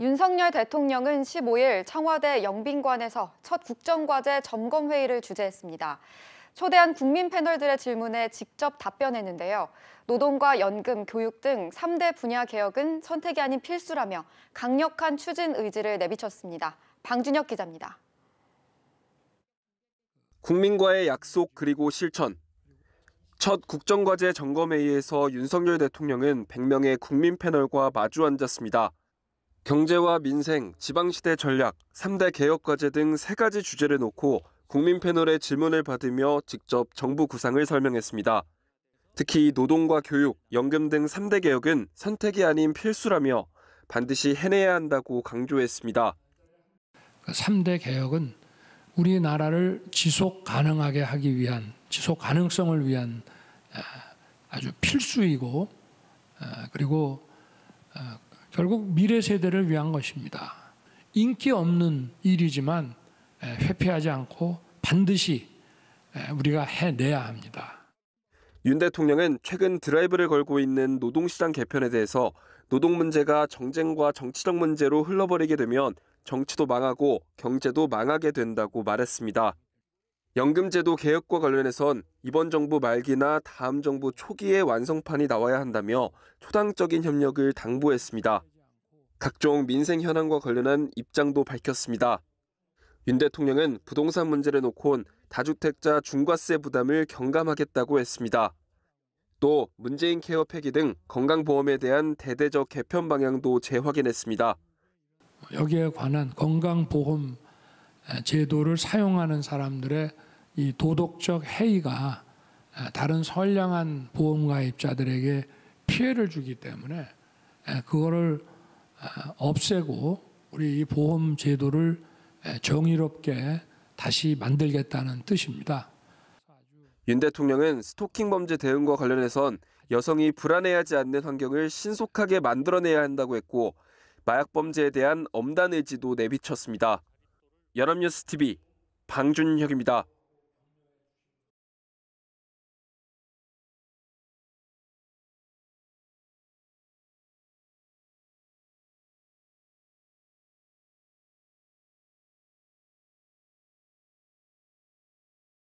윤석열 대통령은 15일 청와대 영빈관에서 첫 국정과제 점검회의를 주재했습니다. 초대한 국민 패널들의 질문에 직접 답변했는데요. 노동과 연금, 교육 등 3대 분야 개혁은 선택이 아닌 필수라며 강력한 추진 의지를 내비쳤습니다. 방준혁 기자입니다. 국민과의 약속 그리고 실천. 첫 국정과제 점검회의에서 윤석열 대통령은 100명의 국민 패널과 마주 앉았습니다. 경제와 민생, 지방시대 전략, 3대 개혁과제 등 세 가지 주제를 놓고 국민 패널의 질문을 받으며 직접 정부 구상을 설명했습니다. 특히 노동과 교육, 연금 등 3대 개혁은 선택이 아닌 필수라며 반드시 해내야 한다고 강조했습니다. 3대 개혁은 우리나라를 지속 가능하게 하기 위한 지속 가능성을 위한 아, 아주 필수이고 아, 그리고 아, 결국 미래 세대를 위한 것입니다. 인기 없는 일이지만 회피하지 않고 반드시 우리가 해내야 합니다. 윤 대통령은 최근 드라이브를 걸고 있는 노동시장 개편에 대해서 노동 문제가 정쟁과 정치적 문제로 흘러버리게 되면 정치도 망하고 경제도 망하게 된다고 말했습니다. 연금제도 개혁과 관련해선 이번 정부 말기나 다음 정부 초기에 완성판이 나와야 한다며 초당적인 협력을 당부했습니다. 각종 민생 현황과 관련한 입장도 밝혔습니다. 윤 대통령은 부동산 문제를 놓곤 다주택자 중과세 부담을 경감하겠다고 했습니다. 또 문재인 케어 폐기 등 건강보험에 대한 대대적 개편 방향도 재확인했습니다. 여기에 관한 건강보험 제도를 사용하는 사람들의 이 도덕적 해이가 다른 선량한 보험가입자들에게 피해를 주기 때문에 그거를 없애고 우리 이 보험 제도를 정의롭게 다시 만들겠다는 뜻입니다. 윤 대통령은 스토킹 범죄 대응과 관련해선 여성이 불안해하지 않는 환경을 신속하게 만들어내야 한다고 했고 마약 범죄에 대한 엄단 의지도 내비쳤습니다. 연합뉴스 TV 방준혁입니다.